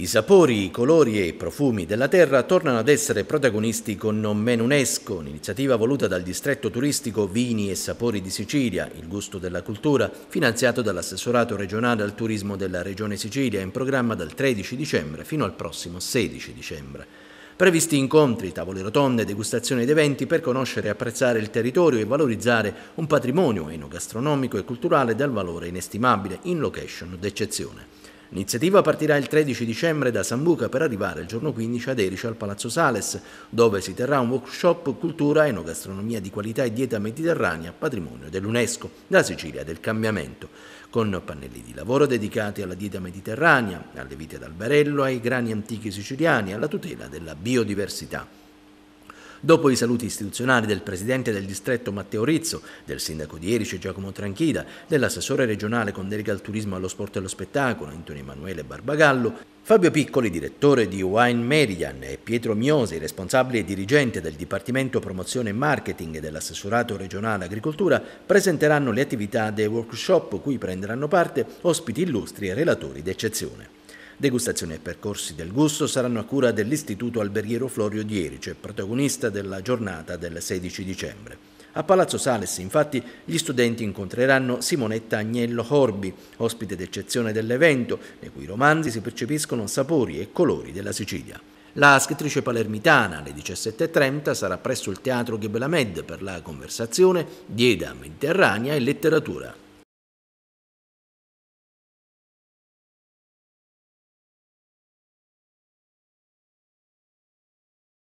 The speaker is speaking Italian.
I sapori, i colori e i profumi della terra tornano ad essere protagonisti con Non Men UNESCO, un'iniziativa voluta dal distretto turistico Vini e Sapori di Sicilia, il gusto della cultura, finanziato dall'assessorato regionale al turismo della Regione Sicilia in programma dal 13 dicembre fino al prossimo 16 dicembre. Previsti incontri, tavole rotonde, degustazioni ed eventi per conoscere e apprezzare il territorio e valorizzare un patrimonio enogastronomico e culturale dal valore inestimabile in location d'eccezione. L'iniziativa partirà il 13 dicembre da Sambuca per arrivare il giorno 15 ad Erice al Palazzo Sales, dove si terrà un workshop cultura, enogastronomia di qualità e dieta mediterranea, patrimonio dell'UNESCO, la Sicilia del cambiamento, con pannelli di lavoro dedicati alla dieta mediterranea, alle vite d'alberello, ai grani antichi siciliani, alla tutela della biodiversità. Dopo i saluti istituzionali del presidente del distretto Matteo Rizzo, del sindaco di Erice Giacomo Tranchida, dell'assessore regionale con delega al turismo, allo sport e allo spettacolo Antonio Emanuele Barbagallo, Fabio Piccoli, direttore di Wine Meridian, e Pietro Miosi, responsabile e dirigente del Dipartimento Promozione e Marketing dell'Assessorato Regionale Agricoltura, presenteranno le attività dei workshop cui prenderanno parte ospiti illustri e relatori d'eccezione. Degustazioni e percorsi del gusto saranno a cura dell'Istituto Alberghiero Florio Dierice, protagonista della giornata del 16 dicembre. A Palazzo Sales, infatti, gli studenti incontreranno Simonetta Agnello Horbi, ospite d'eccezione dell'evento, nei cui romanzi si percepiscono sapori e colori della Sicilia. La scrittrice palermitana alle 17.30 sarà presso il Teatro Ghebelamed per la conversazione Dieda Mediterranea e Letteratura.